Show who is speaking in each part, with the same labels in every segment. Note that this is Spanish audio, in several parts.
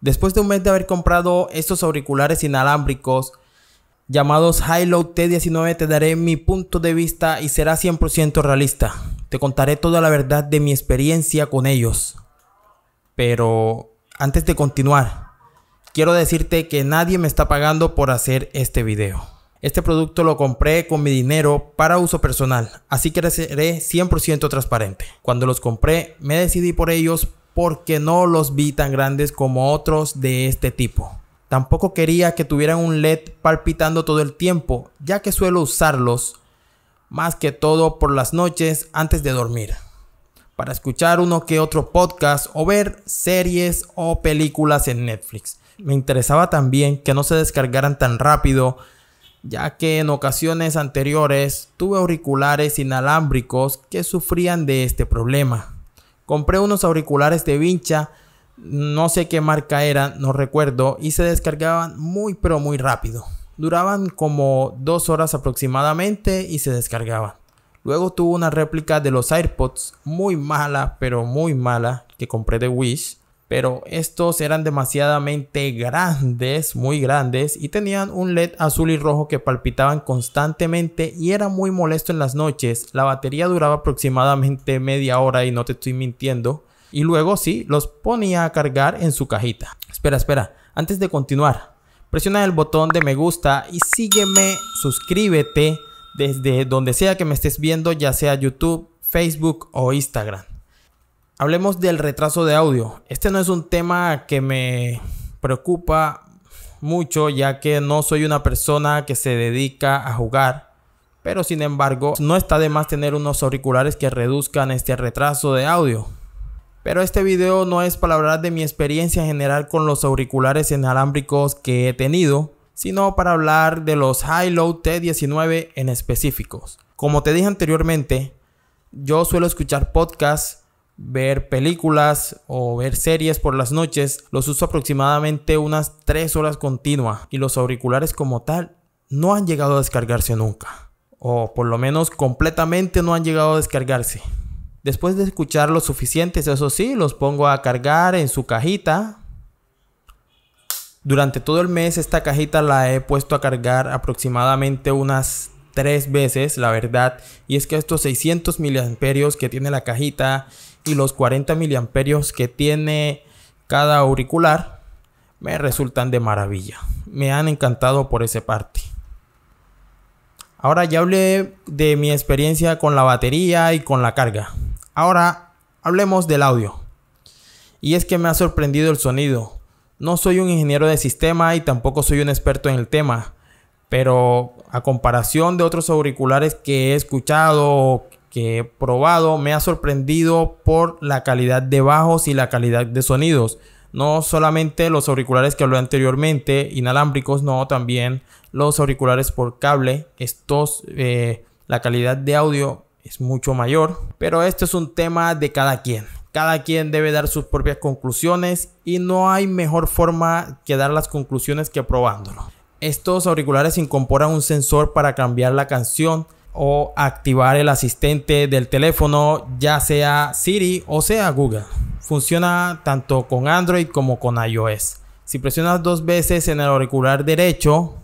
Speaker 1: Después de un mes de haber comprado estos auriculares inalámbricos llamados Hilo T19, te daré mi punto de vista y será 100% realista. Te contaré toda la verdad de mi experiencia con ellos. Pero antes de continuar, quiero decirte que nadie me está pagando por hacer este video. Este producto lo compré con mi dinero para uso personal, así que seré 100% transparente. Cuando los compré, me decidí por ellos porque no los vi tan grandes como otros de este tipo. Tampoco quería que tuvieran un LED palpitando todo el tiempo, ya que suelo usarlos más que todo por las noches antes de dormir, para escuchar uno que otro podcast o ver series o películas en Netflix. Me interesaba también que no se descargaran tan rápido, ya que en ocasiones anteriores tuve auriculares inalámbricos que sufrían de este problema. Compré unos auriculares de vincha, no sé qué marca era, no recuerdo, y se descargaban muy pero muy rápido. Duraban como dos horas aproximadamente y se descargaban. Luego tuve una réplica de los AirPods, muy mala, pero muy mala, que compré de Wish pero estos eran demasiadamente grandes, muy grandes, y tenían un LED azul y rojo que palpitaban constantemente y era muy molesto en las noches. La batería duraba aproximadamente media hora y no te estoy mintiendo. Y luego sí, los ponía a cargar en su cajita. Espera, espera, antes de continuar, presiona el botón de me gusta y sígueme, suscríbete desde donde sea que me estés viendo, ya sea YouTube, Facebook o Instagram. Hablemos del retraso de audio. Este no es un tema que me preocupa mucho ya que no soy una persona que se dedica a jugar. Pero sin embargo, no está de más tener unos auriculares que reduzcan este retraso de audio. Pero este video no es para hablar de mi experiencia general con los auriculares inalámbricos que he tenido, sino para hablar de los High-Low T19 en específicos. Como te dije anteriormente, yo suelo escuchar podcasts ver películas o ver series por las noches, los uso aproximadamente unas 3 horas continuas y los auriculares como tal no han llegado a descargarse nunca. O por lo menos completamente no han llegado a descargarse. Después de escuchar lo suficientes, eso sí, los pongo a cargar en su cajita. Durante todo el mes esta cajita la he puesto a cargar aproximadamente unas tres veces, la verdad. Y es que estos 600 miliamperios que tiene la cajita y los 40 miliamperios que tiene cada auricular me resultan de maravilla. Me han encantado por esa parte. Ahora ya hablé de mi experiencia con la batería y con la carga. Ahora hablemos del audio. Y es que me ha sorprendido el sonido. No soy un ingeniero de sistema y tampoco soy un experto en el tema, pero a comparación de otros auriculares que he escuchado que he probado, me ha sorprendido por la calidad de bajos y la calidad de sonidos. No solamente los auriculares que hablé anteriormente, inalámbricos, no, también los auriculares por cable. Estos, eh, la calidad de audio es mucho mayor. Pero esto es un tema de cada quien. Cada quien debe dar sus propias conclusiones y no hay mejor forma que dar las conclusiones que probándolo. Estos auriculares incorporan un sensor para cambiar la canción o activar el asistente del teléfono, ya sea Siri o sea Google. Funciona tanto con Android como con iOS. Si presionas dos veces en el auricular derecho,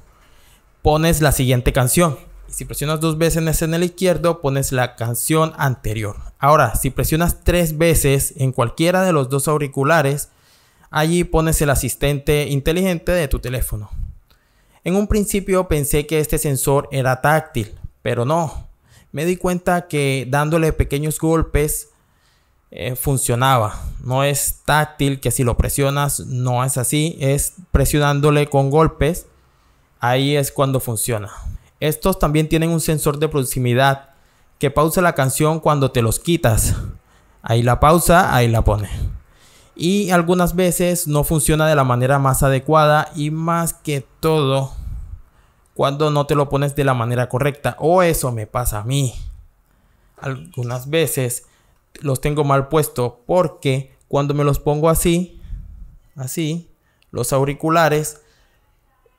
Speaker 1: pones la siguiente canción. Si presionas dos veces en el izquierdo, pones la canción anterior. Ahora, si presionas tres veces en cualquiera de los dos auriculares, allí pones el asistente inteligente de tu teléfono. En un principio pensé que este sensor era táctil, pero no. Me di cuenta que dándole pequeños golpes eh, funcionaba. No es táctil, que si lo presionas no es así, es presionándole con golpes. Ahí es cuando funciona. Estos también tienen un sensor de proximidad que pausa la canción cuando te los quitas. Ahí la pausa, ahí la pone y algunas veces no funciona de la manera más adecuada y más que todo cuando no te lo pones de la manera correcta o eso me pasa a mí. Algunas veces los tengo mal puesto porque cuando me los pongo así, así, los auriculares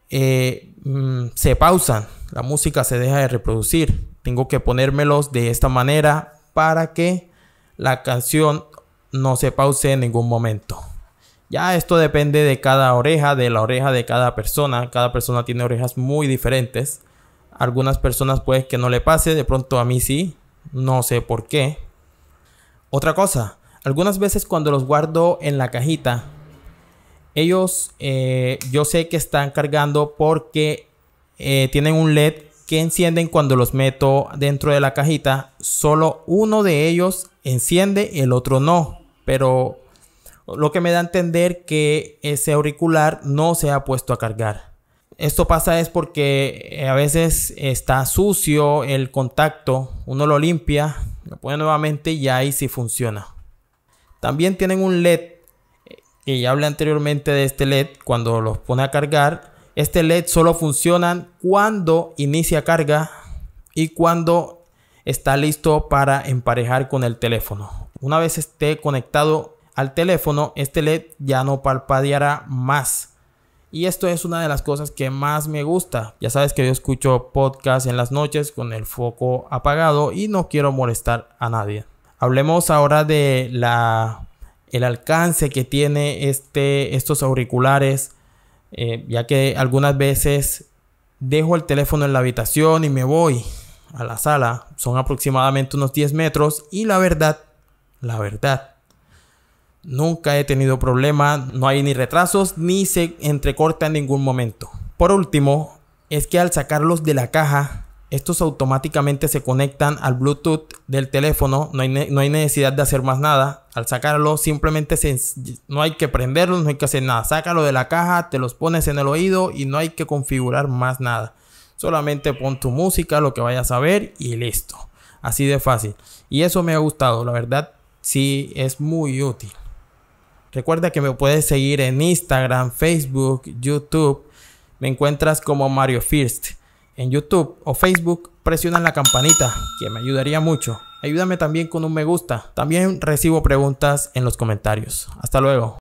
Speaker 1: eh, mm, se pausan, la música se deja de reproducir. Tengo que ponérmelos de esta manera para que la canción no se pause en ningún momento. Ya esto depende de cada oreja, de la oreja de cada persona. Cada persona tiene orejas muy diferentes. Algunas personas puede que no le pase, de pronto a mí sí, no sé por qué. Otra cosa, algunas veces cuando los guardo en la cajita, ellos eh, yo sé que están cargando porque eh, tienen un LED que encienden cuando los meto dentro de la cajita, solo uno de ellos enciende, el otro no. Pero lo que me da a entender que ese auricular no se ha puesto a cargar. Esto pasa es porque eh, a veces está sucio el contacto, uno lo limpia, lo pone nuevamente y ahí sí funciona. También tienen un LED, eh, que ya hablé anteriormente de este LED, cuando los pone a cargar, este LED solo funciona cuando inicia carga y cuando está listo para emparejar con el teléfono. Una vez esté conectado al teléfono, este LED ya no parpadeará más. Y esto es una de las cosas que más me gusta. Ya sabes que yo escucho podcast en las noches con el foco apagado y no quiero molestar a nadie. Hablemos ahora de la el alcance que tiene este estos auriculares eh, ya que algunas veces dejo el teléfono en la habitación y me voy a la sala, son aproximadamente unos 10 metros y la verdad, la verdad, nunca he tenido problema, no hay ni retrasos ni se entrecorta en ningún momento. Por último, es que al sacarlos de la caja estos automáticamente se conectan al Bluetooth del teléfono, no hay, necesidad de hacer más nada. Al sacarlo simplemente no hay que prenderlos, no hay que hacer nada. Sácalo de la caja, te los pones en el oído y no hay que configurar más nada. Solamente pon tu música, lo que vayas a ver y listo. Así de fácil. Y eso me ha gustado, la verdad sí es muy útil. Recuerda que me puedes seguir en Instagram, Facebook, YouTube. Me encuentras como Mario First en YouTube o Facebook, presionan la campanita, que me ayudaría mucho. Ayúdame también con un me gusta. También recibo preguntas en los comentarios. Hasta luego.